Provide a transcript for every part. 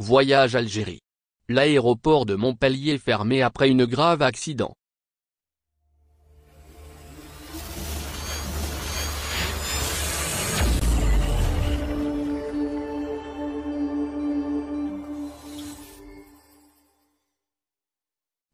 Voyage Algérie. L'aéroport de Montpellier fermé après une grave accident.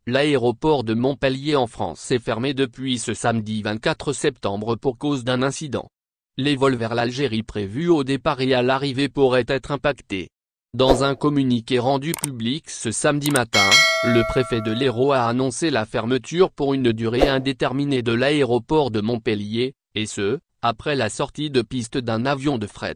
L'aéroport de Montpellier en France est fermé depuis ce samedi 24 septembre pour cause d'un incident. Les vols vers l'Algérie prévus au départ et à l'arrivée pourraient être impactés. Dans un communiqué rendu public ce samedi matin, le préfet de l'Hérault a annoncé la fermeture pour une durée indéterminée de l'aéroport de Montpellier, et ce, après la sortie de piste d'un avion de fret.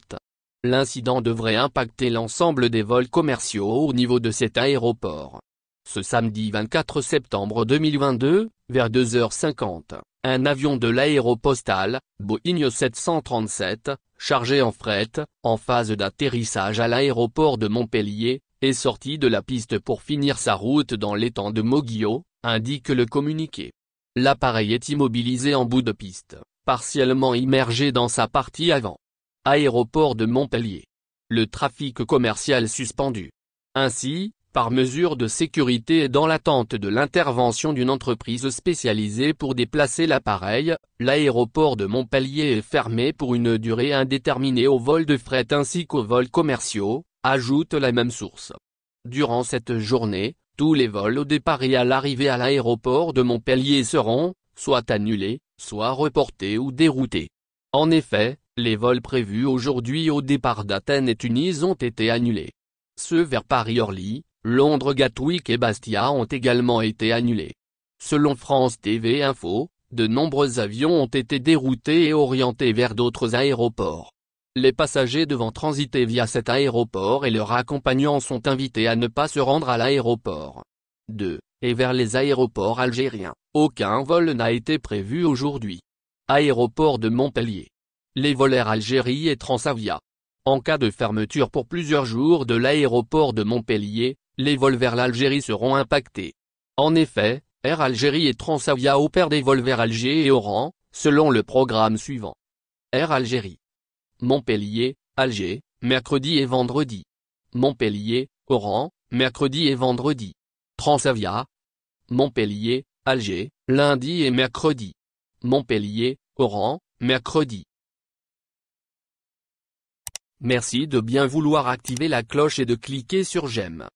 L'incident devrait impacter l'ensemble des vols commerciaux au niveau de cet aéroport. Ce samedi 24 septembre 2022, vers 2h50, un avion de l'aéropostal Boeing 737, chargé en fret, en phase d'atterrissage à l'aéroport de Montpellier, est sorti de la piste pour finir sa route dans l'étang de Moguio, indique le communiqué. L'appareil est immobilisé en bout de piste, partiellement immergé dans sa partie avant. Aéroport de Montpellier. Le trafic commercial suspendu. Ainsi, par mesure de sécurité et dans l'attente de l'intervention d'une entreprise spécialisée pour déplacer l'appareil, l'aéroport de Montpellier est fermé pour une durée indéterminée aux vols de fret ainsi qu'aux vols commerciaux, ajoute la même source. Durant cette journée, tous les vols au départ et à l'arrivée à l'aéroport de Montpellier seront, soit annulés, soit reportés ou déroutés. En effet, les vols prévus aujourd'hui au départ d'Athènes et Tunis ont été annulés. Ceux vers Paris-Orly, Londres Gatwick et Bastia ont également été annulés. Selon France TV Info, de nombreux avions ont été déroutés et orientés vers d'autres aéroports. Les passagers devant transiter via cet aéroport et leurs accompagnants sont invités à ne pas se rendre à l'aéroport. 2. Et vers les aéroports algériens, aucun vol n'a été prévu aujourd'hui. Aéroport de Montpellier. Les volaires Algérie et Transavia. En cas de fermeture pour plusieurs jours de l'aéroport de Montpellier, les vols vers l'Algérie seront impactés. En effet, Air Algérie et Transavia opèrent des vols vers Alger et Oran, selon le programme suivant. Air Algérie. Montpellier, Alger, mercredi et vendredi. Montpellier, Oran, mercredi et vendredi. Transavia. Montpellier, Alger, lundi et mercredi. Montpellier, Oran, mercredi. Merci de bien vouloir activer la cloche et de cliquer sur j'aime.